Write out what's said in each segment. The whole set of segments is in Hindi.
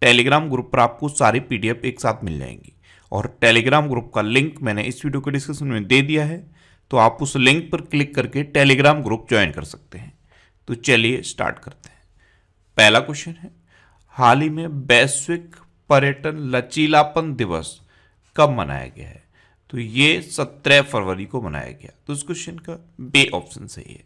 टेलीग्राम ग्रुप पर आपको सारी पीडीएफ एक साथ मिल जाएंगी और टेलीग्राम ग्रुप का लिंक मैंने इस वीडियो के डिस्क्रिप्शन में दे दिया है तो आप उस लिंक पर क्लिक करके टेलीग्राम ग्रुप ज्वाइन कर सकते हैं तो चलिए स्टार्ट करते हैं पहला क्वेश्चन है हाल ही में वैश्विक पर्यटन लचीलापन दिवस कब मनाया गया है तो ये सत्रह फरवरी को मनाया गया तो इस क्वेश्चन का बे ऑप्शन सही है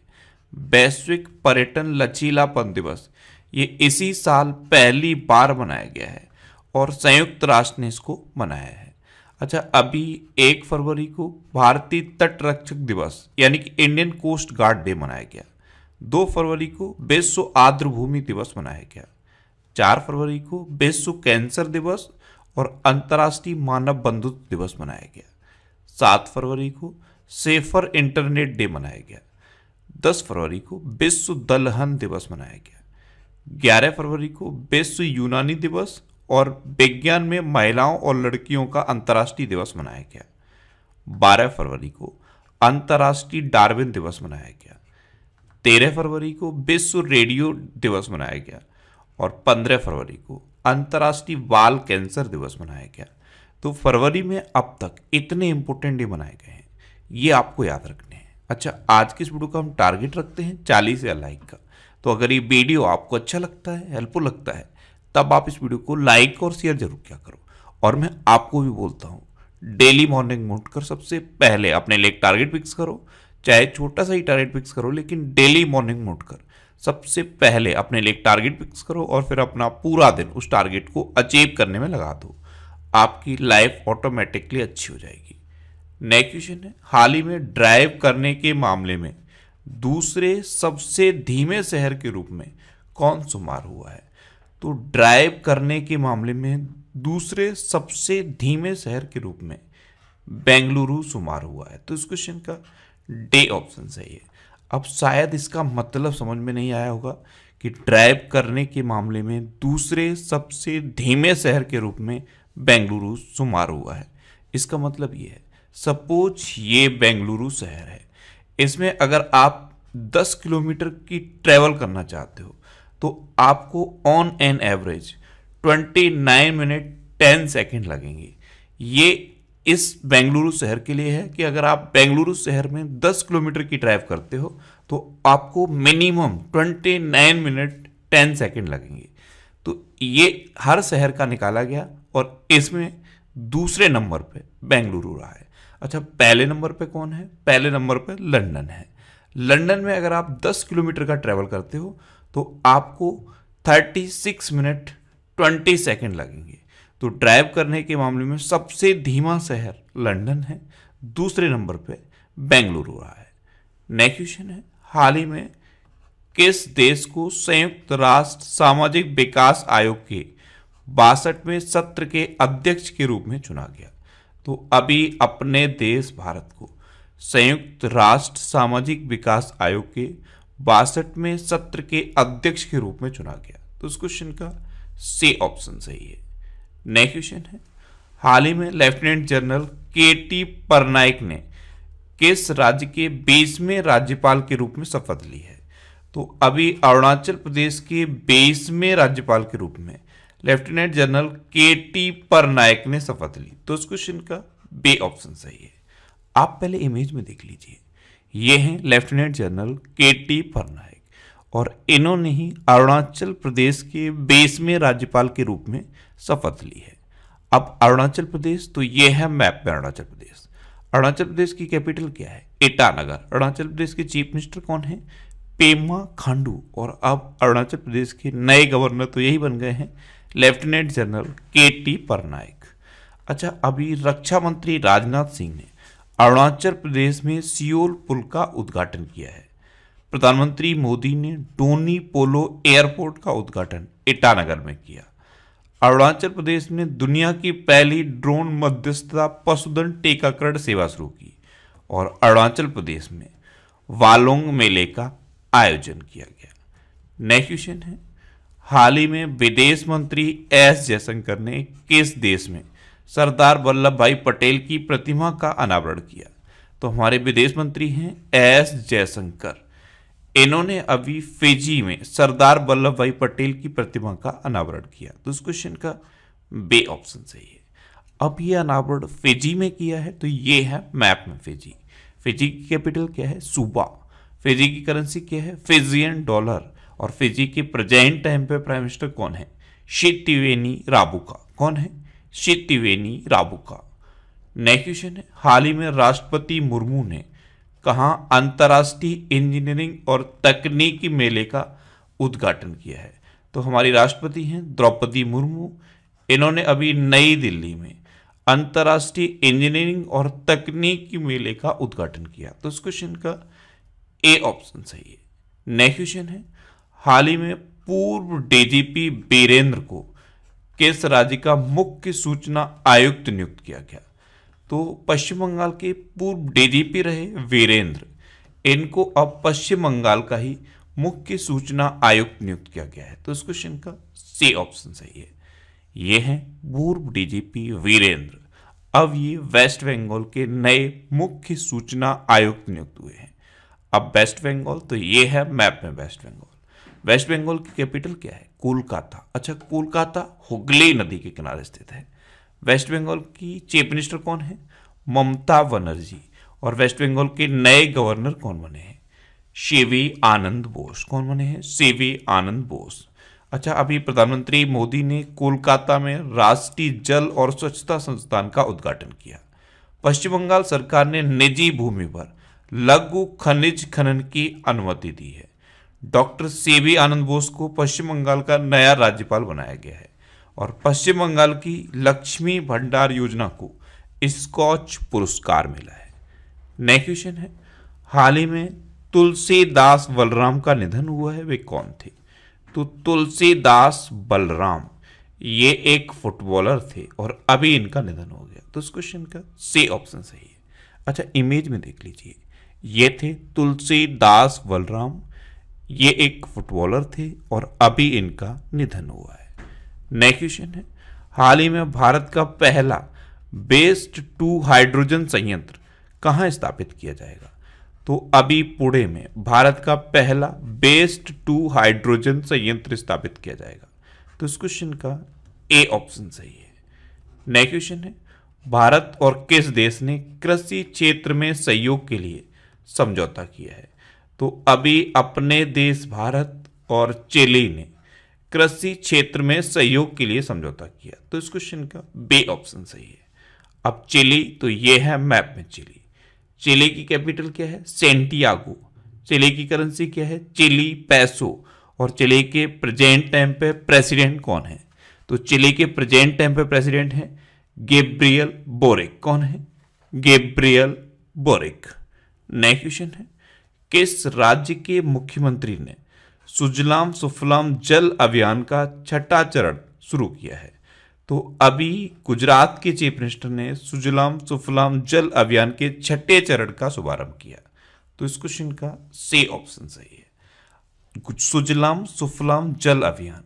वैश्विक पर्यटन लचीलापन दिवस ये इसी साल पहली बार मनाया गया है और संयुक्त राष्ट्र ने इसको मनाया है अच्छा अभी एक फरवरी को भारतीय तटरक्षक दिवस यानी कि इंडियन कोस्ट गार्ड डे मनाया गया दो फरवरी को विश्व आर्द्रभूमि दिवस मनाया गया चार फरवरी को विश्व कैंसर दिवस और अंतर्राष्ट्रीय मानव बंधुत्व दिवस मनाया गया सात फरवरी को सेफर इंटरनेट डे मनाया गया दस फरवरी को विश्व दलहन दिवस मनाया गया ग्यारह फरवरी को विश्व यूनानी दिवस और विज्ञान में महिलाओं और लड़कियों का अंतर्राष्ट्रीय दिवस मनाया गया बारह फरवरी को अंतर्राष्ट्रीय डार्विन दिवस मनाया गया तेरह फरवरी को विश्व रेडियो दिवस मनाया गया और पंद्रह फरवरी को अंतर्राष्ट्रीय बाल कैंसर दिवस मनाया गया तो फरवरी में अब तक इतने इंपोर्टेंट डे मनाए गए हैं ये आपको याद रखने हैं अच्छा आज के इस वीडियो का हम टारगेट रखते हैं चालीस या लाइक का तो अगर ये वीडियो आपको अच्छा लगता है हेल्पफुल लगता है तब आप इस वीडियो को लाइक और शेयर जरूर किया करो और मैं आपको भी बोलता हूँ डेली मॉर्निंग में कर सबसे पहले अपने लिए टारगेट फिक्स करो चाहे छोटा सा ही टारगेट फिक्स करो लेकिन डेली मॉर्निंग में उठकर सबसे पहले अपने लिए टारगेट फिक्स करो और फिर अपना पूरा दिन उस टारगेट को अचीव करने में लगा दो आपकी लाइफ ऑटोमेटिकली अच्छी हो जाएगी नेक्स्ट क्वेश्चन है हाल ही में ड्राइव करने के मामले में दूसरे सबसे धीमे शहर के रूप में कौन शुमार हुआ है तो ड्राइव करने के मामले में दूसरे सबसे धीमे शहर के रूप में बेंगलुरु शुमार हुआ है तो इस क्वेश्चन का डे ऑप्शन सही है अब शायद इसका मतलब समझ में नहीं आया होगा कि ड्राइव करने के मामले में दूसरे सबसे धीमे शहर के रूप में बेंगलुरु शुमार हुआ है इसका मतलब ये है सपोज ये बेंगलुरु शहर है इसमें अगर आप 10 किलोमीटर की ट्रैवल करना चाहते हो तो आपको on an average 29 minute 10 second लगेंगे ये इस बेंगलुरु शहर के लिए है कि अगर आप बेंगलुरु शहर में 10 किलोमीटर की ड्राइव करते हो तो आपको मिनिमम 29 मिनट 10 सेकंड लगेंगे तो ये हर शहर का निकाला गया और इसमें दूसरे नंबर पे बेंगलुरु रहा है अच्छा पहले नंबर पे कौन है पहले नंबर पे लंदन है लंदन में अगर आप 10 किलोमीटर का ट्रैवल करते हो तो आपको 36 मिनट 20 सेकंड लगेंगे तो ड्राइव करने के मामले में सबसे धीमा शहर लंदन है दूसरे नंबर पे बेंगलुरु रहा है नेक्स्ट क्वेश्चन है हाल ही में किस देश को संयुक्त राष्ट्र सामाजिक विकास आयोग के बासठवें सत्र के अध्यक्ष के रूप में चुना गया तो अभी अपने देश भारत को संयुक्त राष्ट्र सामाजिक विकास आयोग के बासठवें सत्र के अध्यक्ष के रूप में चुना गया तो इस क्वेश्चन का सी ऑप्शन सही है नेक्स्ट क्वेश्चन है हाल ही में lieutenant general K T Parnaik ने किस राज्य के बीसवें राज्यपाल के रूप में शपथ ली है तो अभी अरुणाचल प्रदेश के बीसवें राज्यपाल के रूप में lieutenant general K T Parnaik ने शपथ ली तो इस क्वेश्चन का बे ऑप्शन सही है आप पहले इमेज में देख लीजिए ये हैं lieutenant general K T Parnaik और इन्होंने ही अरुणाचल प्रदेश के बेस में राज्यपाल के रूप में शपथ ली है अब अरुणाचल प्रदेश तो ये है मैप में अरुणाचल प्रदेश अरुणाचल प्रदेश की कैपिटल क्या है ईटानगर अरुणाचल प्रदेश के चीफ मिनिस्टर कौन है पेमा खांडू और अब अरुणाचल प्रदेश के नए गवर्नर तो यही बन गए हैं lieutenant general K T Parnaik अच्छा अभी रक्षा मंत्री राजनाथ सिंह ने अरुणाचल प्रदेश में सियोल पुल का उद्घाटन किया है प्रधानमंत्री मोदी ने डोनी पोलो एयरपोर्ट का उद्घाटन ईटानगर में किया अरुणाचल प्रदेश ने दुनिया की पहली ड्रोन मध्यस्थता पशुधन टीकाकरण सेवा शुरू की और अरुणाचल प्रदेश में वालोंग मेले का आयोजन किया गया नेक्स्ट क्वेश्चन है हाल ही में विदेश मंत्री एस जयशंकर ने किस देश में सरदार वल्लभ भाई पटेल की प्रतिमा का अनावरण किया तो हमारे विदेश मंत्री हैं एस जयशंकर इन्होंने अभी फिजी में सरदार वल्लभ भाई पटेल की प्रतिमा का अनावरण किया तो इस क्वेश्चन का बे ऑप्शन सही है अब ये अनावरण फिजी में किया है तो ये है मैप में फिजी फिजी की कैपिटल क्या है सूबा फिजी की करेंसी क्या है फिजियन डॉलर और फिजी के प्रेजेंट टाइम पे प्राइम मिनिस्टर कौन है शिव राबुका कौन है शिव राबुका नेक्स्ट क्वेश्चन है हाल ही में राष्ट्रपति मुर्मू ने कहा अंतर्राष्ट्रीय इंजीनियरिंग और तकनीकी मेले का उद्घाटन किया है तो हमारी राष्ट्रपति हैं द्रौपदी मुर्मू इन्होंने अभी नई दिल्ली में अंतर्राष्ट्रीय इंजीनियरिंग और तकनीकी मेले का उद्घाटन किया तो इस क्वेश्चन का ए ऑप्शन सही है नेक्स्ट क्वेश्चन है हाल ही में पूर्व डीजीपी बीरेंद्र को केस राज्य का मुख्य सूचना आयुक्त नियुक्त किया गया तो पश्चिम बंगाल के पूर्व डीजीपी रहे वीरेंद्र इनको अब पश्चिम बंगाल का ही मुख्य सूचना आयुक्त नियुक्त किया गया है तो इस क्वेश्चन का सी ऑप्शन सही है ये हैं पूर्व डीजीपी वीरेंद्र अब ये वेस्ट बंगाल के नए मुख्य सूचना आयुक्त नियुक्त हुए हैं अब वेस्ट बंगाल तो ये है मैप में वेस्ट बंगाल वेस्ट बंगाल की कैपिटल क्या है कोलकाता अच्छा कोलकाता हुगली नदी के किनारे स्थित है वेस्ट बंगाल की चीफ मिनिस्टर कौन है ममता बनर्जी और वेस्ट बंगाल के नए गवर्नर कौन बने हैं शिवी आनंद बोस कौन बने हैं शिवी आनंद बोस अच्छा अभी प्रधानमंत्री मोदी ने कोलकाता में राष्ट्रीय जल और स्वच्छता संस्थान का उद्घाटन किया पश्चिम बंगाल सरकार ने निजी भूमि पर लघु खनिज खनन की अनुमति दी है डॉक्टर से आनंद बोस को पश्चिम बंगाल का नया राज्यपाल बनाया गया है और पश्चिम बंगाल की लक्ष्मी भंडार योजना को स्कॉच पुरस्कार मिला है नेक्स्ट क्वेश्चन है हाल ही में तुलसीदास बलराम का निधन हुआ है वे कौन थे तो तुलसीदास बलराम ये एक फुटबॉलर थे और अभी इनका निधन हो गया तो इस क्वेश्चन का सी ऑप्शन सही है अच्छा इमेज में देख लीजिए ये थे तुलसीदास बलराम ये एक फुटबॉलर थे और अभी इनका निधन हुआ है नेक्स्ट क्वेश्चन है हाल ही में भारत का पहला बेस्ट टू हाइड्रोजन संयंत्र कहाँ स्थापित किया जाएगा तो अभी पुणे में भारत का पहला बेस्ट टू हाइड्रोजन संयंत्र स्थापित किया जाएगा तो इस क्वेश्चन का ए ऑप्शन सही है नेक्स्ट क्वेश्चन है भारत और किस देश ने कृषि क्षेत्र में सहयोग के लिए समझौता किया है तो अभी अपने देश भारत और चिली ने कृषि क्षेत्र में सहयोग के लिए समझौता किया तो इस क्वेश्चन का बे ऑप्शन सही है अब चिली तो ये है मैप में चिली चिली की कैपिटल क्या है सेंटियागो चिली की करेंसी क्या है चिली पैसो और चिली के प्रेजेंट टाइम पे प्रेसिडेंट कौन है तो चिली के प्रेजेंट टाइम पे प्रेसिडेंट है गेब्रियल बोरिक कौन है गेब्रियल बोरिक नेक्स्ट क्वेश्चन है किस राज्य के मुख्यमंत्री ने सुजलाम सुफलाम जल अभियान का छठा चरण शुरू किया है तो अभी गुजरात के चीफ मिनिस्टर ने सुजलाम सुफलाम जल अभियान के छठे चरण का शुभारंभ किया तो इस क्वेश्चन का से ऑप्शन सही है सुजलाम सुफलाम जल अभियान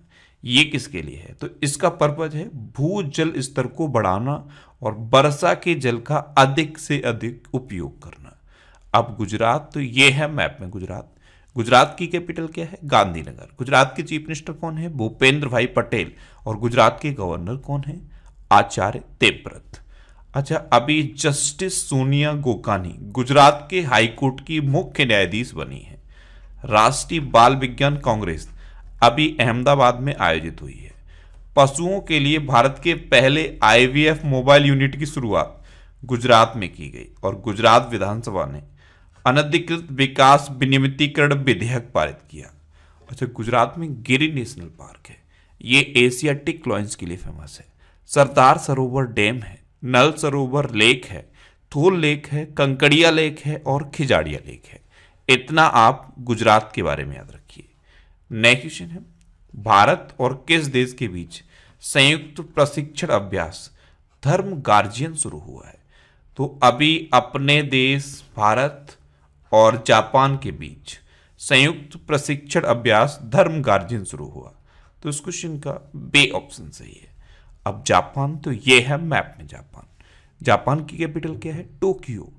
ये किसके लिए है तो इसका पर्पज है भू जल स्तर को बढ़ाना और वर्षा के जल का अधिक से अधिक उपयोग करना अब गुजरात तो ये है मैप में गुजरात गुजरात की कैपिटल क्या है गांधीनगर गुजरात के चीफ मिनिस्टर कौन है भूपेंद्र भाई पटेल और गुजरात के गवर्नर कौन है आचार्य देवव्रत अच्छा अभी जस्टिस सोनिया गोकानी गुजरात के हाईकोर्ट की मुख्य न्यायाधीश बनी है राष्ट्रीय बाल विज्ञान कांग्रेस अभी अहमदाबाद में आयोजित हुई है पशुओं के लिए भारत के पहले आईवीएफ मोबाइल यूनिट की शुरुआत गुजरात में की गई और गुजरात विधानसभा ने अनधिकृत विकास विनियमितीकरण विधेयक पारित किया अच्छा गुजरात में गिरी नेशनल पार्क है ये एशियाटिक लॉइंस के लिए फेमस है सरदार सरोवर डैम है नल सरोवर लेक है थोल लेक है कंकड़िया लेक है और खिजाड़िया लेक है इतना आप गुजरात के बारे में याद रखिए नेक्स्ट क्वेश्चन है भारत और किस देश के बीच संयुक्त प्रशिक्षण अभ्यास धर्म गार्जियन शुरू हुआ है तो अभी अपने देश भारत और जापान के बीच संयुक्त प्रशिक्षण अभ्यास धर्म गार्जियन शुरू हुआ तो इस क्वेश्चन का बे ऑप्शन सही है अब जापान तो ये है मैप में जापान जापान की कैपिटल क्या है टोक्यो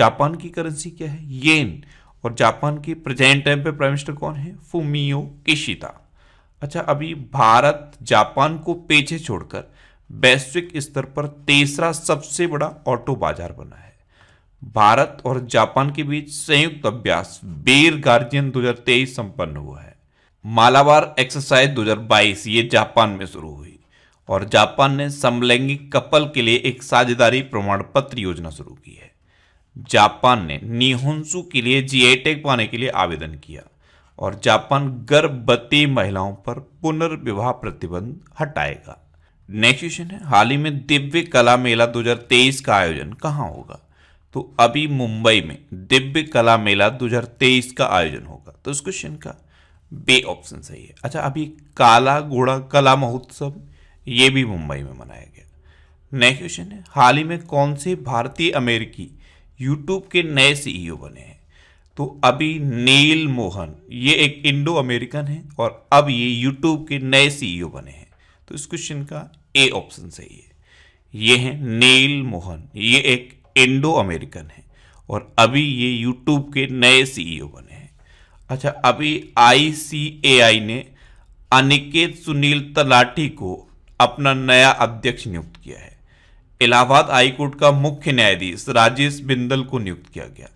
जापान की करेंसी क्या है येन और जापान की प्रेजेंट टाइम पे प्राइम मिनिस्टर कौन है फुमियो किशिता अच्छा अभी भारत जापान को पीछे छोड़कर वैश्विक स्तर पर तीसरा सबसे बड़ा ऑटो बाजार बना है भारत और जापान के बीच संयुक्त अभ्यास बीर गार्जियन 2023 संपन्न हुआ है मालाबार एक्सरसाइज 2022 ये जापान में शुरू हुई और जापान ने समलैंगिक कपल के लिए एक साझेदारी प्रमाण पत्र योजना शुरू की है जापान ने निहुंसु के लिए जीएटेक e पाने के लिए आवेदन किया और जापान गर्भवती महिलाओं पर पुनर्विवाह प्रतिबंध हटाएगा नेक्स्ट क्वेश्चन है हाल ही में दिव्य कला मेला 2023 का आयोजन कहाँ होगा तो अभी मुंबई में दिव्य कला मेला 2023 का आयोजन होगा तो इस क्वेश्चन का बे ऑप्शन सही है अच्छा अभी काला घोड़ा कला महोत्सव ये भी मुंबई में मनाया गया नेक्स्ट क्वेश्चन है हाल ही में कौन से भारतीय अमेरिकी यूट्यूब के नए सीईओ e बने हैं तो अभी नील मोहन ये एक इंडो अमेरिकन है और अब ये यूट्यूब के नए सीईओ e बने हैं तो इस क्वेश्चन का ए ऑप्शन सही है ये हैं नील मोहन ये एक इंडो अमेरिकन हैं और अभी ये यूट्यूब के नए सीईओ e बने हैं अच्छा अभी आईसीएआई ने अनिकेत सुनील तलाटी को अपना नया अध्यक्ष नियुक्त किया है इलाहाबाद हाईकोर्ट का मुख्य न्यायाधीश राजेश बिंदल को नियुक्त किया गया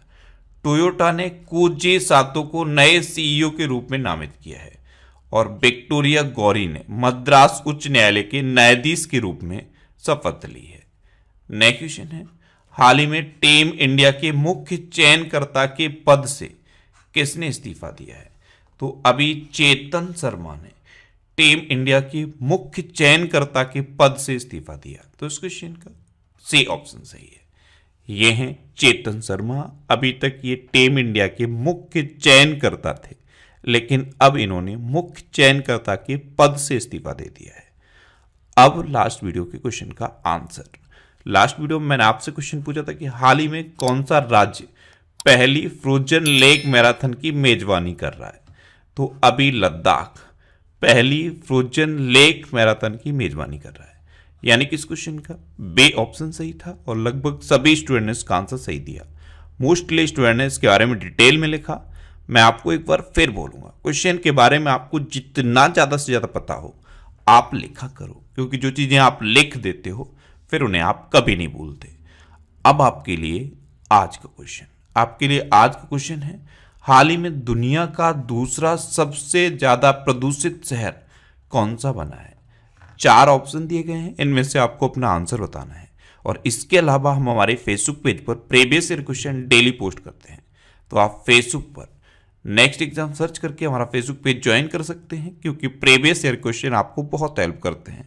टोयोटा ने कोजे सातो को नए सीईओ e के रूप में नामित किया है और विक्टोरिया गौरी ने मद्रास उच्च न्यायालय के न्यायाधीश के रूप में शपथ ली है नए क्वेश्चन है हाल ही में टीम इंडिया के मुख्य चयनकर्ता के पद से किसने इस्तीफा दिया है तो अभी चेतन शर्मा ने टीम इंडिया के मुख्य चयनकर्ता के पद से इस्तीफा दिया तो इस क्वेश्चन का सी ऑप्शन सही है ये हैं चेतन शर्मा अभी तक ये टीम इंडिया के मुख्य चयनकर्ता थे लेकिन अब इन्होंने मुख्य चयनकर्ता के पद से इस्तीफा दे दिया है अब लास्ट वीडियो के क्वेश्चन का आंसर लास्ट वीडियो में मैंने आपसे क्वेश्चन पूछा था कि हाल ही में कौन सा राज्य पहली फ्रोजन लेक मैराथन की मेजबानी कर रहा है तो अभी लद्दाख पहली फ्रोजन लेक मैराथन की मेजबानी कर रहा है यानी किस क्वेश्चन का बे ऑप्शन सही था और लगभग सभी स्टूडेंट ने इसका आंसर सही दिया मोस्टली स्टूडेंट ने इसके बारे में डिटेल में लिखा मैं आपको एक बार फिर बोलूँगा क्वेश्चन के बारे में आपको जितना ज़्यादा से ज़्यादा पता हो आप लिखा करो क्योंकि जो चीज़ें आप लिख देते हो फिर उन्हें आप कभी नहीं भूलते अब आपके लिए आज का क्वेश्चन आपके लिए आज का क्वेश्चन है हाल ही में दुनिया का दूसरा सबसे ज़्यादा प्रदूषित शहर कौन सा बना है चार ऑप्शन दिए गए हैं इनमें से आपको अपना आंसर बताना है और इसके अलावा हम हमारे फेसबुक पेज पर previous year question daily post करते हैं तो आप फेसबुक पर नेक्स्ट एग्जाम सर्च करके हमारा फेसबुक पेज ज्वाइन कर सकते हैं क्योंकि प्रीवियस ईयर क्वेश्चन आपको बहुत हेल्प करते हैं